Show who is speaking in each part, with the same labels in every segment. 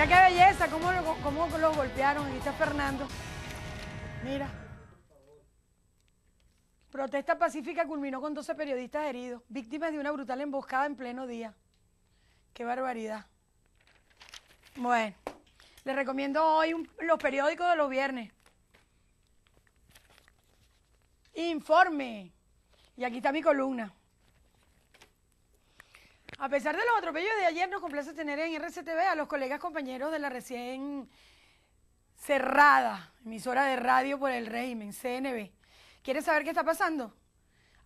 Speaker 1: Mira qué belleza, cómo lo, lo golpearon. Aquí está Fernando. Mira. Protesta pacífica culminó con 12 periodistas heridos, víctimas de una brutal emboscada en pleno día. Qué barbaridad. Bueno, les recomiendo hoy los periódicos de los viernes. Informe. Y aquí está mi columna. A pesar de los atropellos de ayer, nos complace tener en RCTV a los colegas compañeros de la recién cerrada emisora de radio por el régimen, CNB. ¿Quieres saber qué está pasando?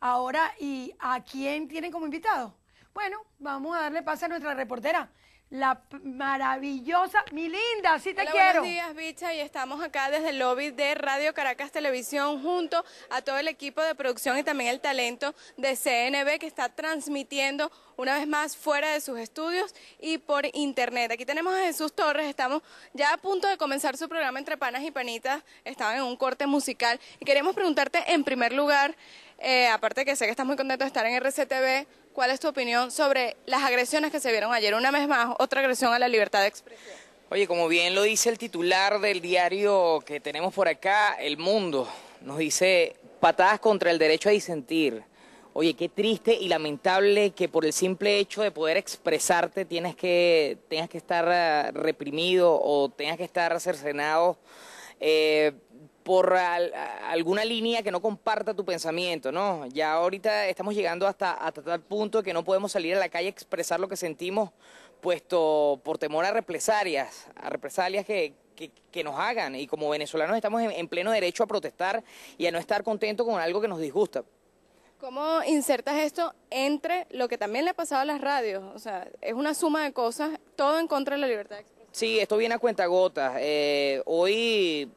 Speaker 1: Ahora, ¿y a quién tienen como invitado? Bueno, vamos a darle pase a nuestra reportera, la maravillosa, mi linda, sí te quiero. Buenos días,
Speaker 2: bicha, y estamos acá desde el lobby de Radio Caracas Televisión junto a todo el equipo de producción y también el talento de CNB que está transmitiendo una vez más fuera de sus estudios y por internet. Aquí tenemos a Jesús Torres, estamos ya a punto de comenzar su programa Entre Panas y Panitas, Estaba en un corte musical y queremos preguntarte en primer lugar, eh, aparte que sé que estás muy contento de estar en RCTV, ¿cuál es tu opinión sobre las agresiones que se vieron ayer? Una vez más, otra agresión a la libertad de expresión.
Speaker 3: Oye, como bien lo dice el titular del diario que tenemos por acá, El Mundo, nos dice patadas contra el derecho a disentir. Oye, qué triste y lamentable que por el simple hecho de poder expresarte tienes que, tengas que estar eh, reprimido o tengas que estar cercenado. Eh, por alguna línea que no comparta tu pensamiento, ¿no? Ya ahorita estamos llegando hasta, tal punto que no podemos salir a la calle a expresar lo que sentimos, puesto por temor a represalias, a represalias que, nos hagan. Y como venezolanos estamos en, pleno derecho a protestar y a no estar contentos con algo que nos disgusta.
Speaker 2: ¿Cómo insertas esto entre lo que también le ha pasado a las radios? O sea, es una suma de cosas, todo en contra de la libertad de expresión.
Speaker 3: Sí, esto viene a cuenta Eh, hoy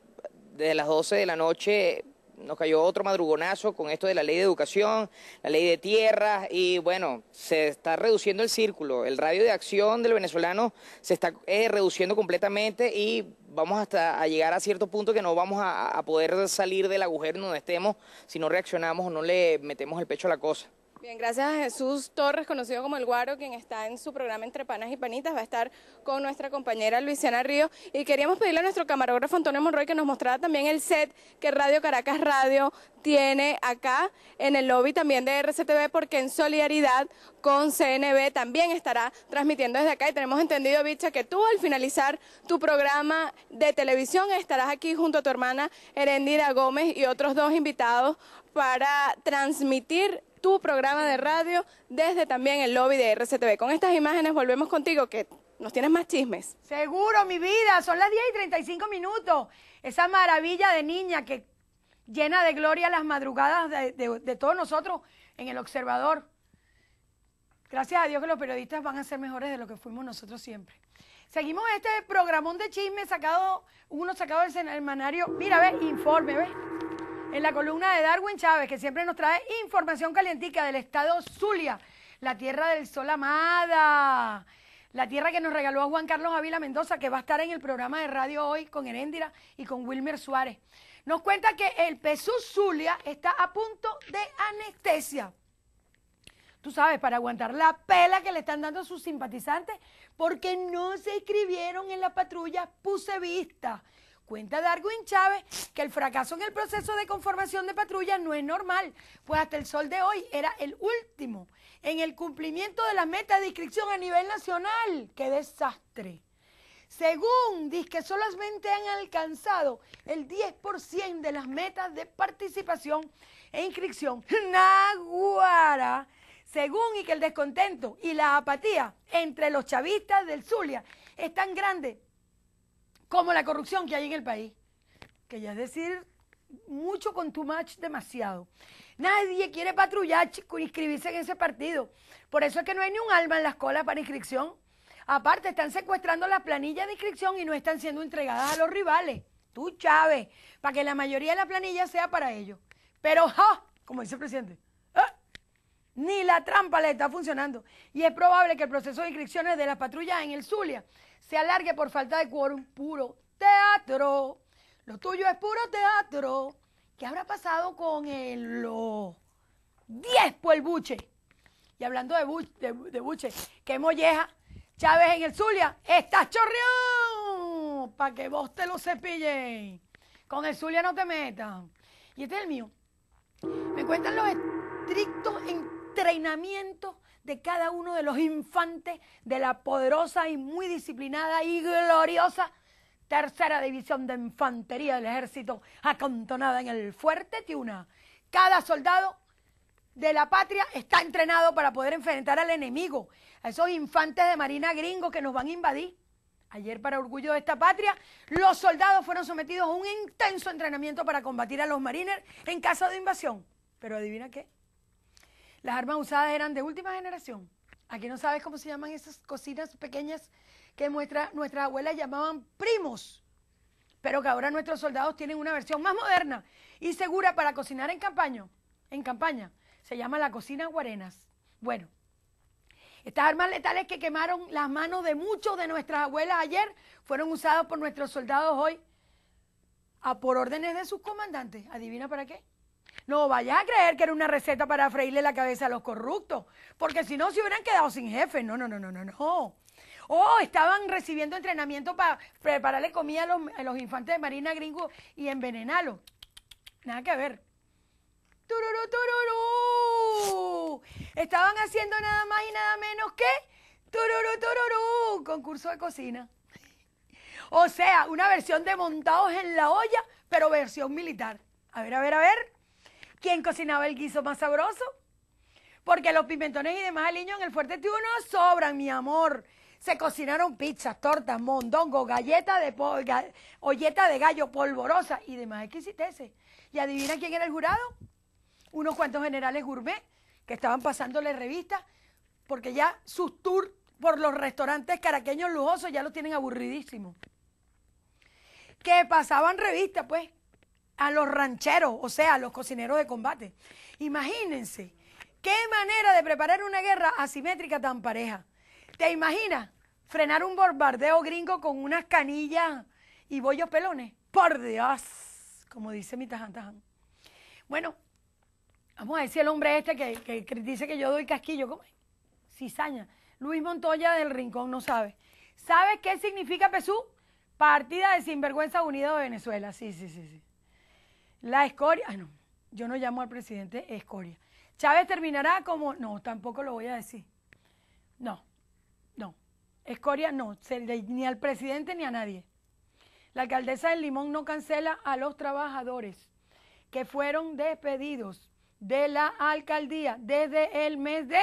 Speaker 3: desde las 12 de la noche nos cayó otro madrugonazo con esto de la ley de educación, la ley de tierras y bueno, se está reduciendo el círculo, el radio de acción del venezolano se está eh, reduciendo completamente y vamos hasta a llegar a cierto punto que no vamos a, a poder salir del agujero donde estemos si no reaccionamos o no le metemos el pecho a la cosa. Bien, gracias a
Speaker 2: Jesús Torres, conocido como El Guaro, quien está en su programa Entre Panas y Panitas. Va a estar con nuestra compañera Luisiana Río. Y queríamos pedirle a nuestro camarógrafo Antonio Monroy que nos mostrara también el set que Radio Caracas Radio tiene acá en el lobby también de RCTV, porque en solidaridad con CNB también estará transmitiendo desde acá. Y tenemos entendido, Bicha, que tú al finalizar tu programa de televisión estarás aquí junto a tu hermana Herendira Gómez y otros dos invitados para transmitir programa de radio desde también el lobby de RCTV. Con estas imágenes volvemos contigo que nos tienes más chismes.
Speaker 1: Seguro, mi vida. Son las 10 y 35 minutos. Esa maravilla de niña que llena de gloria las madrugadas de, todos nosotros en el observador. Gracias a Dios que los periodistas van a ser mejores de lo que fuimos nosotros siempre. Seguimos este programón de chismes sacado, uno sacado del semanario. Mira, ve, informe, ve en la columna de Darwin Chávez, que siempre nos trae información calientica del estado Zulia, la tierra del sol amada, la tierra que nos regaló a Juan Carlos Ávila Mendoza, que va a estar en el programa de radio hoy con Heréndira y con Wilmer Suárez. Nos cuenta que el peso Zulia está a punto de anestesia. Tú sabes, para aguantar la pela que le están dando sus simpatizantes, porque no se inscribieron en la patrulla Puse Vista Cuenta Darwin Chávez que el fracaso en el proceso de conformación de patrulla no es normal, pues hasta el sol de hoy era el último en el cumplimiento de las metas de inscripción a nivel nacional. ¡Qué desastre! Según dice que solamente han alcanzado el 10% de las metas de participación e inscripción. Naguara, según y que el descontento y la apatía entre los chavistas del Zulia es tan grande como la corrupción que hay en el país, que ya es decir, mucho con too much, demasiado. Nadie quiere patrullar, inscribirse en ese partido. Por eso es que no hay ni un alma en las colas para inscripción. Aparte, están secuestrando las planillas de inscripción y no están siendo entregadas a los rivales. Tú, Chávez, para que la mayoría de las planillas sea para ellos. Pero, ¡ja! como dice el presidente, ¿eh? ni la trampa le está funcionando. Y es probable que el proceso de inscripciones de las patrullas en el Zulia se alargue por falta de quórum, puro teatro. Lo tuyo es puro teatro. ¿Qué habrá pasado con el lo? 10 por el buche. Y hablando de, buche, ¿qué molleja, Chávez en el Zulia, estás chorrión, para que vos te lo cepillen. Con el Zulia no te metan. Y este es el mío. Me cuentan los estrictos entrenamientos de cada uno de los infantes de la poderosa y muy disciplinada y gloriosa tercera división de infantería del ejército acantonada en el fuerte Tiuna. Cada soldado de la patria está entrenado para poder enfrentar al enemigo, a esos infantes de marina gringo que nos van a invadir. Ayer, para orgullo de esta patria, los soldados fueron sometidos a un intenso entrenamiento para combatir a los mariners en caso de invasión. Pero adivina qué, las armas usadas eran de última generación. Aquí no sabes cómo se llaman esas cocinas pequeñas que nuestra, nuestras abuelas llamaban primos, pero que ahora nuestros soldados tienen una versión más moderna y segura para cocinar en campaña. En campaña se llama la cocina guarenas. Bueno, estas armas letales que quemaron las manos de muchos de nuestras abuelas ayer fueron usadas por nuestros soldados hoy a por órdenes de sus comandantes. ¿Adivina para qué? No vayas a creer que era una receta para freírle la cabeza a los corruptos, porque si no se hubieran quedado sin jefe. No, no, no, no, no, no. Oh, estaban recibiendo entrenamiento para prepararle comida a los, infantes de Marina Gringo y envenenarlos. Nada que ver. ¡Tururú, tururú! Estaban haciendo nada más y nada menos que tururú, tururú, concurso de cocina. O sea, una versión de montados en la olla, pero versión militar. A ver, a ver, a ver. ¿Quién cocinaba el guiso más sabroso? Porque los pimentones y demás aliños en el Fuerte Tío no sobran, mi amor. Se cocinaron pizzas, tortas, mondongo, galletas de de gallo, polvorosa y demás exquisiteces. ¿Y adivina quién era el jurado? Unos cuantos generales gourmet que estaban pasándole revistas porque ya sus tours por los restaurantes caraqueños lujosos ya los tienen aburridísimos. Que pasaban revistas, pues, a los rancheros, o sea, a los cocineros de combate. Imagínense, qué manera de preparar una guerra asimétrica tan pareja. ¿Te imaginas frenar un bombardeo gringo con unas canillas y bollos pelones? Por Dios, como dice mi Tajantajan. Bueno, vamos a si el hombre este que, que, dice que yo doy casquillo, ¿cómo? Cizaña. Luis Montoya del Rincón no sabe. ¿Sabes qué significa Pesú? Partida de Sinvergüenza Unida de Venezuela. Sí, sí, sí, sí. La escoria, ah, no, yo no llamo al presidente escoria. Chávez terminará como, no, tampoco lo voy a decir. No, no, escoria no, ni al presidente ni a nadie. La alcaldesa del Limón no cancela a los trabajadores que fueron despedidos de la alcaldía desde el mes de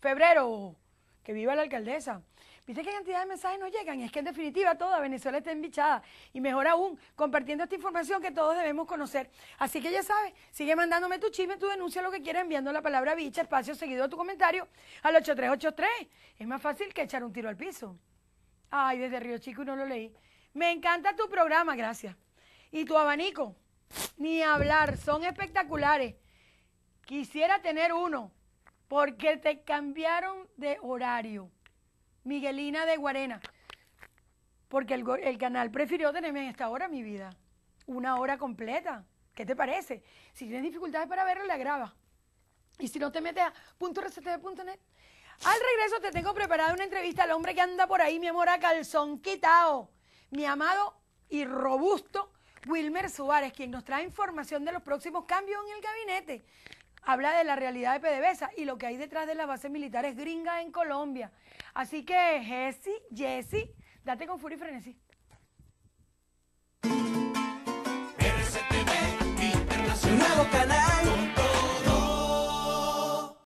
Speaker 1: febrero. Que viva la alcaldesa. Viste qué cantidad de mensajes nos llegan es que en definitiva toda Venezuela está envichada. y mejor aún compartiendo esta información que todos debemos conocer. Así que ya sabes, sigue mandándome tu chisme, tu denuncia, lo que quieras enviando la palabra bicha, espacio seguido a tu comentario al 8383. Es más fácil que echar un tiro al piso. Ay, desde Río Chico y no lo leí. Me encanta tu programa, gracias. Y tu abanico, ni hablar, son espectaculares. Quisiera tener uno, porque te cambiaron de horario. Miguelina de Guarena, porque el, canal prefirió tenerme en esta hora mi vida, una hora completa. ¿Qué te parece? Si tienes dificultades para verlo, la graba. Y si no, te metes a .rctv.net. Al regreso te tengo preparada una entrevista al hombre que anda por ahí, mi amor, a calzón quitado. Mi amado y robusto Wilmer Suárez, quien nos trae información de los próximos cambios en el gabinete habla de la realidad de PDVSA y lo que hay detrás de las bases militares gringas en Colombia. Así que, Jesse, Jesse, date con furia y frenesí.